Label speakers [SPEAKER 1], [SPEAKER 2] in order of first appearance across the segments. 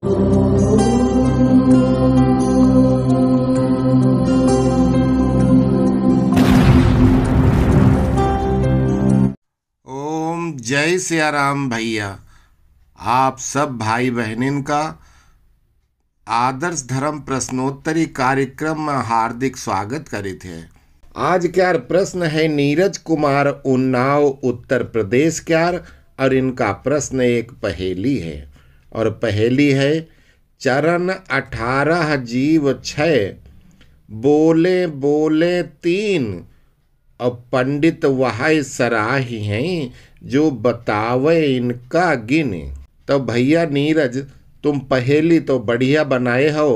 [SPEAKER 1] ओम जय सियाराम भैया आप सब भाई बहनिन का आदर्श धर्म प्रश्नोत्तरी कार्यक्रम में हार्दिक स्वागत करे थे आज क्यार प्रश्न है नीरज कुमार उन्नाव उत्तर प्रदेश क्यार और इनका प्रश्न एक पहेली है और पहली है चरण अठारह जीव छ बोले बोले तीन और पंडित वह सराही हैं जो बतावे इनका गिन तो भैया नीरज तुम पहेली तो बढ़िया बनाए हो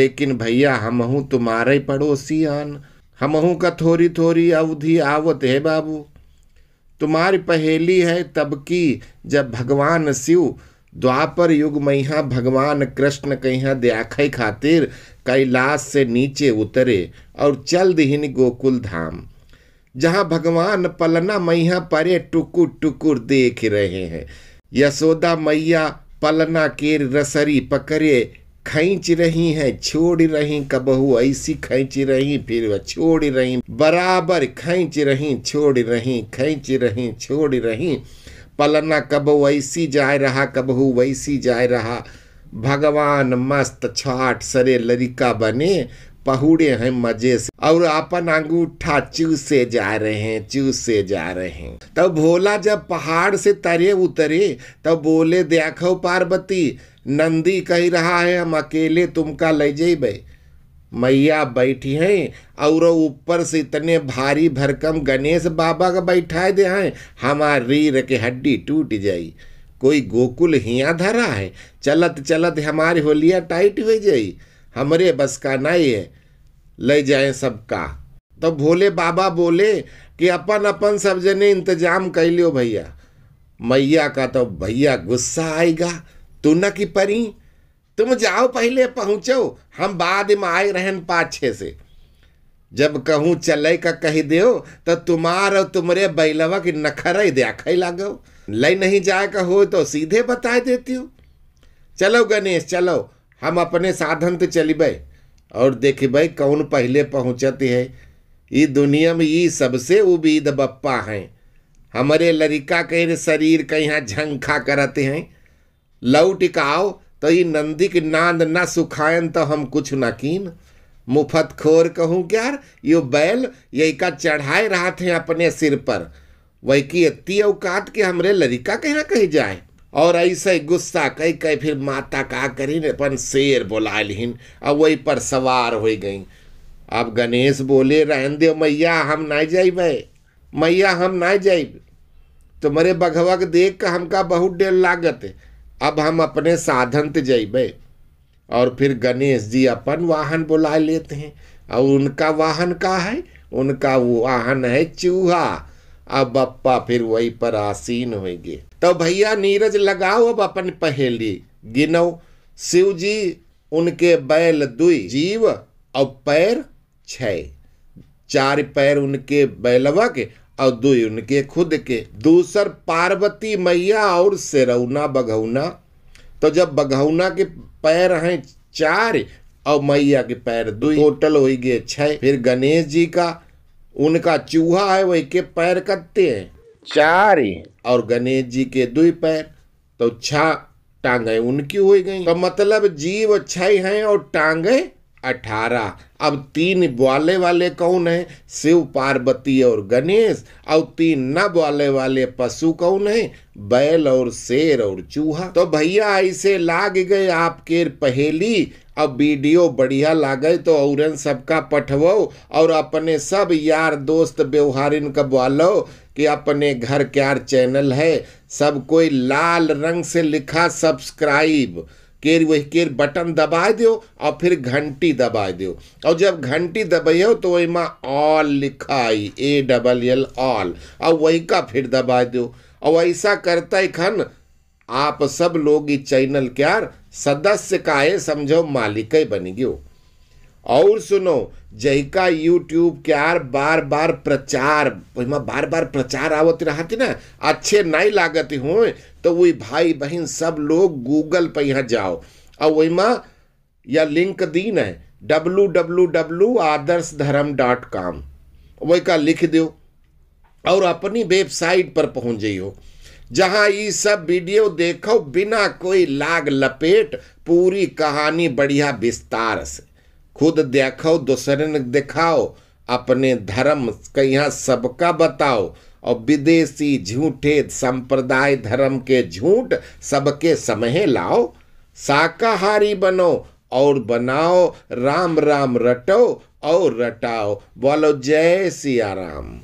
[SPEAKER 1] लेकिन भैया हम हूँ तुम्हारे पड़ोसी आन हम हूँ का थोड़ी थोड़ी अवधि आवत है बाबू तुम्हारी पहेली है तब की जब भगवान शिव द्वापर युग में यहाँ भगवान कृष्ण के यहाँ देखे खातिर कैलाश से नीचे उतरे और चल दिन गोकुल धाम जहाँ भगवान पलना मैया परे टुकुर टुकुर देख रहे हैं यशोदा मैया पलना के रसरी पकड़े खींच रही हैं छोड़ रही कबहू ऐसी खींच रही फिर वह छोड़ रही बराबर खींच रही छोड़ रही खींच रही छोड़ रही पलना कब वैसी जाय रहा कबहू वैसी जाय रहा भगवान मस्त छाट सरे लरिका बने पहुड़े हैं मजे से और अपन अंगूठा चूसे जा रहे हैं चूसे जा रहे हैं तब तो भोला जब पहाड़ से तरे उतरे तब तो बोले देखो पार्वती नंदी कह रहा है हम अकेले तुमका ले जेबे मैया बैठी हैं और ऊपर से इतने भारी भरकम गणेश बाबा का बैठा दे हैं हमार रीर के हड्डी टूट जाई कोई गोकुल हिया धरा है चलत चलत हमारी होलिया टाइट हो जाई हमरे बस का नहीं है ले जाए सबका तो भोले बाबा बोले कि अपन अपन सब जने इंतजाम कर लियो भैया मैया का तो भैया गुस्सा आएगा तू न की परी तुम जाओ पहले पहुंचो हम बाद में आए रहन पाछे से जब कहूँ चले का कही दो तो तुम्हार और तुम्हारे बैलवा की नखर ही देख लागो ले नहीं जाए का हो तो सीधे बता देती हूँ चलो गणेश चलो हम अपने साधन तो चलब और भाई कौन पहले पहुँचते है ये दुनिया में ये सबसे उबीद बप्पा हैं हमारे लड़िका के शरीर कहीं झंखा करते हैं लौ टिकाओ तही तो नंदी के नांद ना सुखायन तो हम कुछ ना कीन मुफत खोर कहूँ क्यार यो बैल यही का चढ़ाए रहा थे अपने सिर पर वही की इतनी औकात के हमरे लड़िका कहीं ना कहीं जाए और ऐसे गुस्सा कह कह फिर माता का करीन अपन शेर बोला लिन वही पर सवार हो गई अब गणेश बोले रहन देव मैया हम ना जाइब मैया हम ना जाइब तुम्हारे तो के देख कर हमका बहुत डेर लागत अब हम अपने साधन ते जइबे और फिर गणेश जी अपन वाहन बुला लेते हैं और उनका वाहन का है उनका वाहन है चूहा अब अप्पा फिर वही पर आसीन होएंगे तो भैया नीरज लगाओ अब अपन पहेली गिनो शिव जी उनके बैल दुई जीव और पैर छ चार पैर उनके बैलवा के और दुई उनके खुद के दूसर पार्वती मैया और सिरौना बघौना तो जब बघौना के पैर हैं चार और मैया के पैर दुई टोटल हो गए छह फिर गणेश जी का उनका चूहा है वही के पैर कत्ते हैं चार और गणेश जी के दुई पैर तो छह टांगे उनकी हो गई तो मतलब जीव छह हैं और टांगे अठारह अब तीन ब्वाले वाले कौन है शिव पार्वती और गणेश और तीन न ब्वाले वाले पशु कौन है बैल और शेर और चूहा तो भैया ऐसे लाग गए आपके पहेली अब वीडियो बढ़िया लागे तो और सबका पठवो और अपने सब यार दोस्त व्यवहारिन का बोलो कि अपने घर क्यार चैनल है सब कोई लाल रंग से लिखा सब्सक्राइब केर वही केर बटन दबाए दियो और फिर घंटी दबाए दियो और जब घंटी दबाइ तो वही माँ ऑल लिखा ए डबल एल ऑल और वही का फिर दबा दियो और ऐसा करता ही खन आप सब लोग ये चैनल यार सदस्य का है समझो मालिक ही बनी गयो और सुनो जैका यूट्यूब के आर बार बार प्रचार बार बार प्रचार आवत रहती ना अच्छे नहीं लागत हो तो वही भाई बहन सब लोग गूगल पर यहाँ जाओ और में या लिंक दीन है डब्लू डब्लू डब्लू आदर्श धर्म डॉट कॉम वही का लिख दो और अपनी वेबसाइट पर पहुँच जइयो जहाँ ये सब वीडियो देखो बिना कोई लाग लपेट पूरी कहानी बढ़िया विस्तार से खुद देखो दूसरे ने दिखाओ अपने धर्म यहाँ सबका बताओ और विदेशी झूठे संप्रदाय धर्म के झूठ सबके समय लाओ शाकाहारी बनो और बनाओ राम राम रटो और रटाओ बोलो जय सिया राम